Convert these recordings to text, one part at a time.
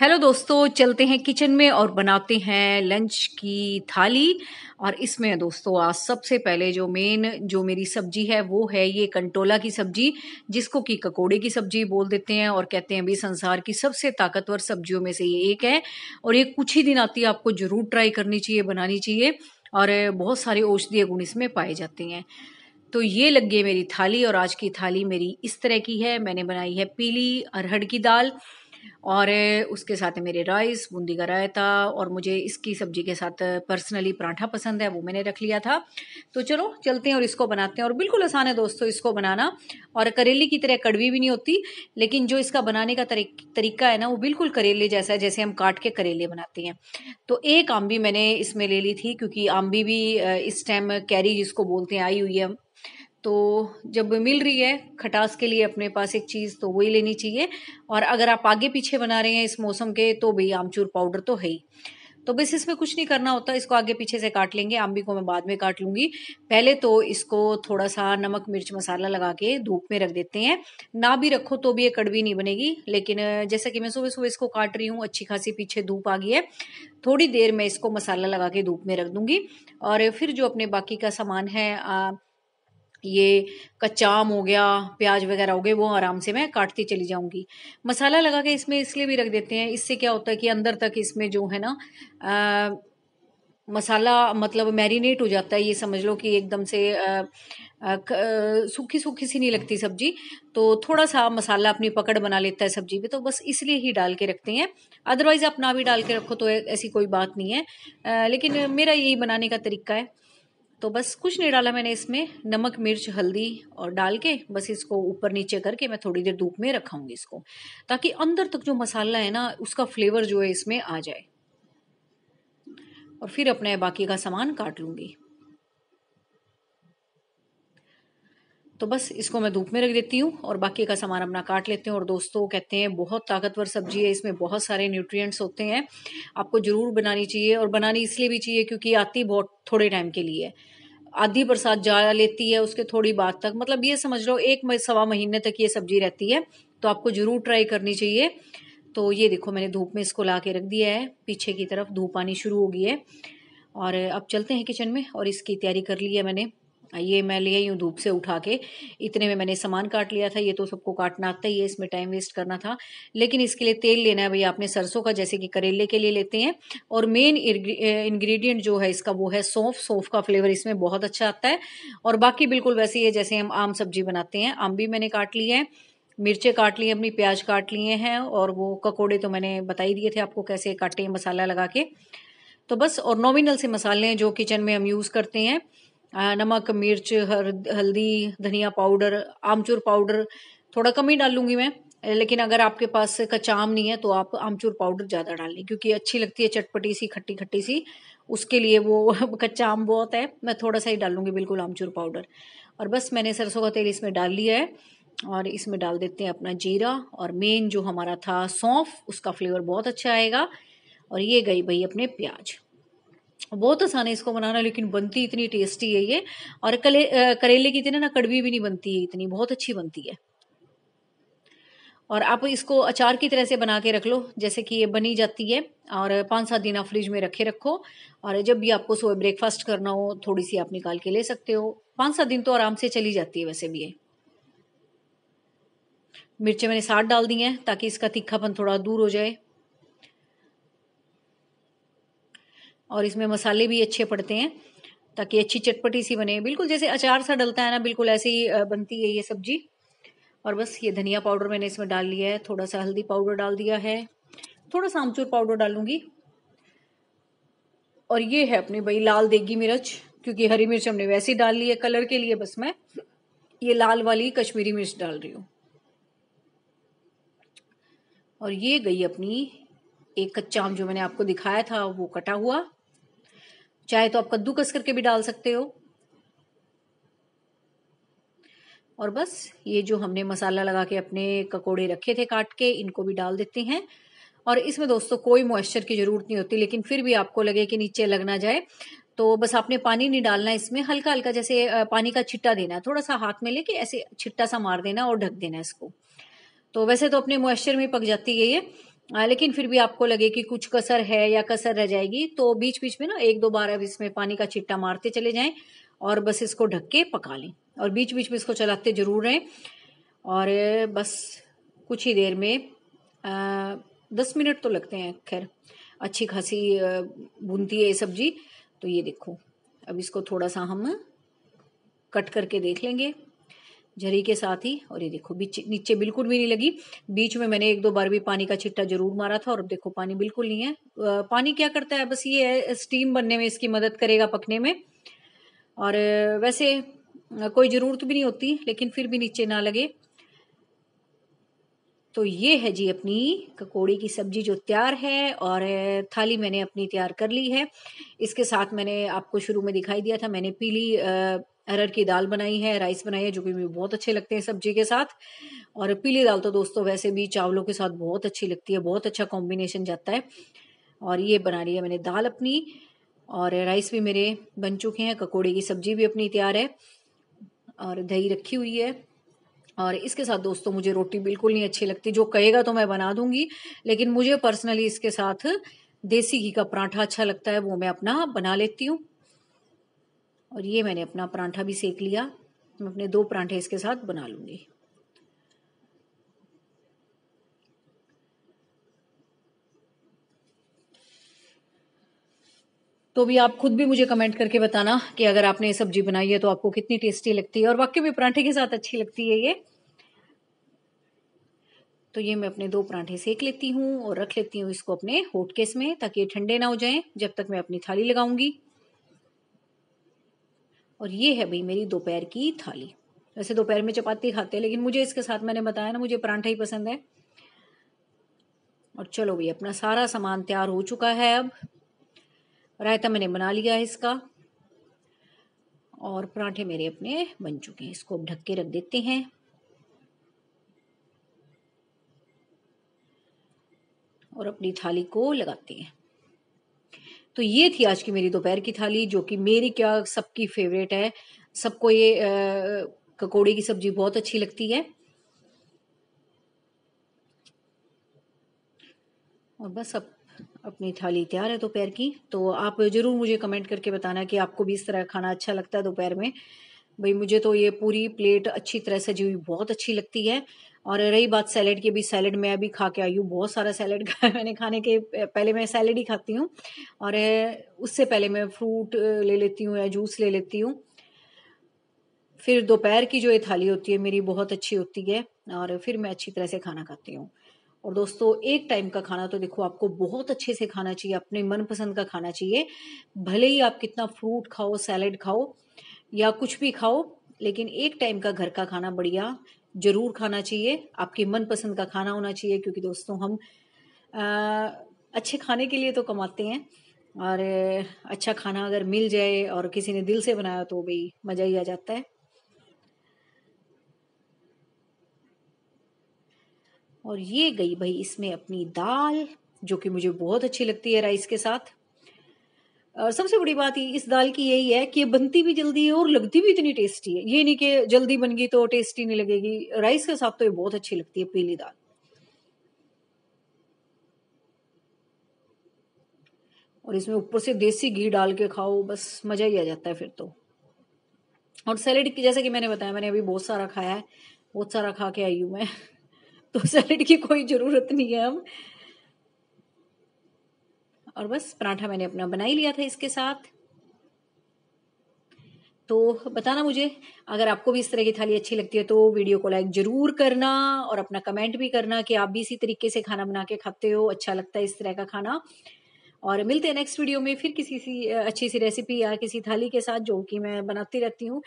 hello दोस्तों चलते हैं किचन में और बनाते हैं लंच की थाली और इसमें दोस्तों आज सबसे पहले जो मेन जो मेरी सब्जी है वो है ये कंटोला की सब्जी जिसको कि ककोड़े की सब्जी बोल देते हैं और कहते हैं अभी संसार की सबसे ताकतवर सब्जियों में से ये एक है और ये कुछ ही दिन आती है आपको जरूर ट्राई करनी चाहिए बनानी चाहिए और बहुत सारे औषधीय गुण इसमें पाए जाते हैं तो ये लग गई मेरी थाली और आज की थाली मेरी इस तरह की है मैंने बनाई है पीली अरहड़ की दाल और उसके साथ मेरे राइस बूंदी का रायता और मुझे इसकी सब्जी के साथ पर्सनली पराठा पसंद है वो मैंने रख लिया था तो चलो चलते हैं और इसको बनाते हैं और बिल्कुल आसान है दोस्तों इसको बनाना और करेले की तरह कड़वी भी नहीं होती लेकिन जो इसका बनाने का तरीका है ना वो बिल्कुल करेले जैसा है जैसे हम काट के करेले बनाते हैं तो एक आम भी मैंने इसमें ले ली थी क्योंकि आम भी इस टाइम कैरी जिसको बोलते हैं आई हुई है तो जब मिल रही है खटास के लिए अपने पास एक चीज़ तो वही लेनी चाहिए और अगर आप आगे पीछे बना रहे हैं इस मौसम के तो भाई आमचूर पाउडर तो है ही तो बस इसमें कुछ नहीं करना होता इसको आगे पीछे से काट लेंगे आम्बी को मैं बाद में काट लूँगी पहले तो इसको थोड़ा सा नमक मिर्च मसाला लगा के धूप में रख देते हैं ना भी रखो तो भी ये कड़वी नहीं बनेगी लेकिन जैसा कि मैं सुबह सुबह इसको काट रही हूँ अच्छी खासी पीछे धूप आ गई है थोड़ी देर मैं इसको मसाला लगा के धूप में रख दूँगी और फिर जो अपने बाकी का सामान है आ, ये कच्चा आम हो गया प्याज वगैरह हो गए वो आराम से मैं काटती चली जाऊंगी मसाला लगा के इसमें इसलिए भी रख देते हैं इससे क्या होता है कि अंदर तक इसमें जो है ना आ, मसाला मतलब मैरिनेट हो जाता है ये समझ लो कि एकदम से सूखी सूखी सी नहीं लगती सब्जी तो थोड़ा सा मसाला अपनी पकड़ बना लेता है सब्जी पे तो बस इसलिए ही डाल के रखते हैं अदरवाइज़ आप ना भी डाल के रखो तो ऐसी कोई बात नहीं है आ, लेकिन मेरा यही बनाने का तरीका है तो बस कुछ नहीं डाला मैंने इसमें नमक मिर्च हल्दी और डाल के बस इसको ऊपर नीचे करके मैं थोड़ी देर धूप में रखाऊंगी इसको ताकि अंदर तक जो मसाला है ना उसका फ्लेवर जो है इसमें आ जाए और फिर अपने बाकी का सामान काट लूंगी तो बस इसको मैं धूप में रख देती हूँ और बाकी का सामान अपना काट लेते हैं और दोस्तों कहते हैं बहुत ताकतवर सब्जी है इसमें बहुत सारे न्यूट्रिएंट्स होते हैं आपको ज़रूर बनानी चाहिए और बनानी इसलिए भी चाहिए क्योंकि आती बहुत थोड़े टाइम के लिए आधी बरसात जा लेती है उसके थोड़ी बाद तक मतलब ये समझ लो एक सवा महीने तक ये सब्जी रहती है तो आपको जरूर ट्राई करनी चाहिए तो ये देखो मैंने धूप में इसको ला के रख दिया है पीछे की तरफ धूप आनी शुरू हो गई है और अब चलते हैं किचन में और इसकी तैयारी कर ली है मैंने ये मैं ले आई हूँ धूप से उठा के इतने में मैंने सामान काट लिया था ये तो सबको काटना आता ही है इसमें टाइम वेस्ट करना था लेकिन इसके लिए तेल लेना है भैया आपने सरसों का जैसे कि करेले के लिए लेते हैं और मेन इंग्रेडिएंट जो है इसका वो है सौंफ सौंफ का फ्लेवर इसमें बहुत अच्छा आता है और बाकी बिल्कुल वैसे ही जैसे हम आम सब्जी बनाते हैं आम भी मैंने काट लिए हैं मिर्चें काट लिए अपनी प्याज काट लिए हैं और वो ककोड़े तो मैंने बता ही दिए थे आपको कैसे काटे मसाला लगा के तो बस और नॉमिनल से मसाले हैं जो किचन में हम यूज़ करते हैं नमक मिर्च हर हल्दी धनिया पाउडर आमचूर पाउडर थोड़ा कम ही डालूंगी मैं लेकिन अगर आपके पास कच्चा आम नहीं है तो आप आमचूर पाउडर ज़्यादा डाल लें क्योंकि अच्छी लगती है चटपटी सी खट्टी खट्टी सी उसके लिए वो कच्चा आम बहुत है मैं थोड़ा सा ही डालूंगी बिल्कुल आमचूर पाउडर और बस मैंने सरसों का तेल इसमें डाल लिया है और इसमें डाल देते हैं अपना जीरा और मेन जो हमारा था सौंफ उसका फ्लेवर बहुत अच्छा आएगा और ये गई भाई अपने प्याज बहुत आसान है इसको बनाना लेकिन बनती इतनी टेस्टी है ये और कले करेले की इतनी ना कड़वी भी नहीं बनती है इतनी बहुत अच्छी बनती है और आप इसको अचार की तरह से बना के रख लो जैसे कि ये बनी जाती है और पाँच सात दिन आप फ्रिज में रखे रखो और जब भी आपको सुबह ब्रेकफास्ट करना हो थोड़ी सी आप निकाल के ले सकते हो पाँच सात दिन तो आराम से चली जाती है वैसे भी ये मिर्चें मैंने साठ डाल दी हैं ताकि इसका तीखापन थोड़ा दूर हो जाए और इसमें मसाले भी अच्छे पड़ते हैं ताकि अच्छी चटपटी सी बने बिल्कुल जैसे अचार सा डलता है ना बिल्कुल ऐसे ही बनती है ये सब्जी और बस ये धनिया पाउडर मैंने इसमें डाल लिया है थोड़ा सा हल्दी पाउडर डाल दिया है थोड़ा सा आमचूर पाउडर डालूंगी और ये है अपनी भाई लाल देगी मिर्च क्योंकि हरी मिर्च हमने वैसे ही डाल ली है कलर के लिए बस मैं ये लाल वाली कश्मीरी मिर्च डाल रही हूँ और ये गई अपनी एक कच्चा आम जो मैंने आपको दिखाया था वो कटा हुआ चाहे तो आप कद्दूकस करके भी डाल सकते हो और बस ये जो हमने मसाला लगा के अपने ककोड़े रखे थे काट के इनको भी डाल देते हैं और इसमें दोस्तों कोई मॉइस्चर की ज़रूरत नहीं होती लेकिन फिर भी आपको लगे कि नीचे लगना जाए तो बस आपने पानी नहीं डालना इसमें हल्का हल्का जैसे पानी का छिट्टा देना है थोड़ा सा हाथ में लेके ऐसे छिट्टा सा मार देना और ढक देना इसको तो वैसे तो अपने मॉइस्चर में पक जाती है ये लेकिन फिर भी आपको लगे कि कुछ कसर है या कसर रह जाएगी तो बीच बीच में ना एक दो बार अब इसमें पानी का छिट्टा मारते चले जाएं और बस इसको ढक के पका लें और बीच बीच में इसको चलाते जरूर रहें और बस कुछ ही देर में आ, दस मिनट तो लगते हैं खैर अच्छी खासी बुनती है ये सब्जी तो ये देखो अब इसको थोड़ा सा हम कट करके देख लेंगे झरी के साथ ही और ये देखो बीच नीचे बिल्कुल भी नहीं लगी बीच में मैंने एक दो बार भी पानी का छिट्टा जरूर मारा था और अब देखो पानी बिल्कुल नहीं है पानी क्या करता है बस ये है स्टीम बनने में इसकी मदद करेगा पकने में और वैसे कोई ज़रूरत भी नहीं होती लेकिन फिर भी नीचे ना लगे तो ये है जी अपनी ककोड़ी की सब्जी जो तैयार है और थाली मैंने अपनी तैयार कर ली है इसके साथ मैंने आपको शुरू में दिखाई दिया था मैंने पीली अरहर की दाल बनाई है राइस बनाई है जो कि मुझे बहुत अच्छे लगते हैं सब्जी के साथ और पीली दाल तो दोस्तों वैसे भी चावलों के साथ बहुत अच्छी लगती है बहुत अच्छा कॉम्बिनेशन जाता है और ये बना रही है मैंने दाल अपनी और राइस भी मेरे बन चुके हैं ककोड़े की सब्जी भी अपनी तैयार है और दही रखी हुई है और इसके साथ दोस्तों मुझे रोटी बिल्कुल नहीं अच्छी लगती जो कहेगा तो मैं बना दूंगी लेकिन मुझे पर्सनली इसके साथ देसी घी का पराठा अच्छा लगता है वो मैं अपना बना लेती हूँ और ये मैंने अपना परांठा भी सेक लिया मैं अपने दो परांठे इसके साथ बना लूंगी तो भी आप खुद भी मुझे कमेंट करके बताना कि अगर आपने ये सब्जी बनाई है तो आपको कितनी टेस्टी लगती है और वाकई में परांठे के साथ अच्छी लगती है ये तो ये मैं अपने दो परांठे सेक लेती हूँ और रख लेती हूँ इसको अपने होटकेस में ताकि ये ठंडे ना हो जाएं जब तक मैं अपनी थाली लगाऊंगी और ये है भाई मेरी दोपहर की थाली वैसे दोपहर में चपाती खाते हैं लेकिन मुझे इसके साथ मैंने बताया ना मुझे परांठा ही पसंद है और चलो भाई अपना सारा सामान तैयार हो चुका है अब रायता मैंने बना लिया है इसका और पराठे मेरे अपने बन चुके हैं इसको अब ढक के रख देते हैं और अपनी थाली को लगाते हैं तो ये थी आज की मेरी दोपहर की थाली जो कि मेरी क्या सबकी फेवरेट है सबको ये आ, ककोड़ी की सब्जी बहुत अच्छी लगती है और बस अब अपनी थाली तैयार है दोपहर की तो आप ज़रूर मुझे कमेंट करके बताना कि आपको भी इस तरह खाना अच्छा लगता है दोपहर में भाई मुझे तो ये पूरी प्लेट अच्छी तरह सजी हुई बहुत अच्छी लगती है और रही बात सैलेड की भी सैलेड मैं अभी खा के आई हूँ बहुत सारा सैलेड खाया मैंने खाने के पहले मैं सैलेड ही खाती हूँ और उससे पहले मैं फ्रूट ले लेती हूँ या जूस ले लेती हूँ फिर दोपहर की जो ये थाली होती है मेरी बहुत अच्छी होती है और फिर मैं अच्छी तरह से खाना खाती हूँ और दोस्तों एक टाइम का खाना तो देखो आपको बहुत अच्छे से खाना चाहिए अपने मनपसंद का खाना चाहिए भले ही आप कितना फ्रूट खाओ सैलेड खाओ या कुछ भी खाओ लेकिन एक टाइम का घर का खाना बढ़िया ज़रूर खाना चाहिए आपके मनपसंद का खाना होना चाहिए क्योंकि दोस्तों हम आ, अच्छे खाने के लिए तो कमाते हैं और अच्छा खाना अगर मिल जाए और किसी ने दिल से बनाया तो भाई मज़ा ही आ जाता है और ये गई भाई इसमें अपनी दाल जो कि मुझे बहुत अच्छी लगती है राइस के साथ सबसे बड़ी बात इस दाल की यही है कि बनती भी जल्दी है और लगती भी इतनी टेस्टी है ये नहीं कि जल्दी बन गई तो टेस्टी नहीं लगेगी राइस के साथ तो ये बहुत अच्छी लगती है पीली दाल और इसमें ऊपर से देसी घी डाल के खाओ बस मजा ही आ जाता है फिर तो और सैलेड की जैसे कि मैंने बताया मैंने अभी बहुत सारा खाया है बहुत सारा खा के आई हूं मैं तो सैलेड की कोई ज़रूरत नहीं है अब और बस पराठा मैंने अपना बना ही लिया था इसके साथ तो बताना मुझे अगर आपको भी इस तरह की थाली अच्छी लगती है तो वीडियो को लाइक जरूर करना और अपना कमेंट भी करना कि आप भी इसी तरीके से खाना बना के खाते हो अच्छा लगता है इस तरह का खाना और मिलते हैं नेक्स्ट वीडियो में फिर किसी सी अच्छी सी रेसिपी या किसी थाली के साथ जो कि मैं बनाती रहती हूँ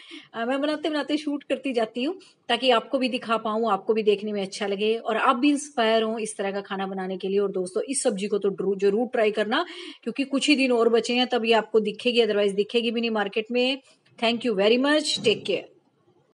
मैं बनाते बनाते शूट करती जाती हूँ ताकि आपको भी दिखा पाऊँ आपको भी देखने में अच्छा लगे और आप भी इंस्पायर हों इस तरह का खाना बनाने के लिए और दोस्तों इस सब्जी को तो जरूर ट्राई करना क्योंकि कुछ ही दिन और बचे हैं तब ये आपको दिखेगी अदरवाइज दिखेगी भी नहीं मार्केट में thank you very much take care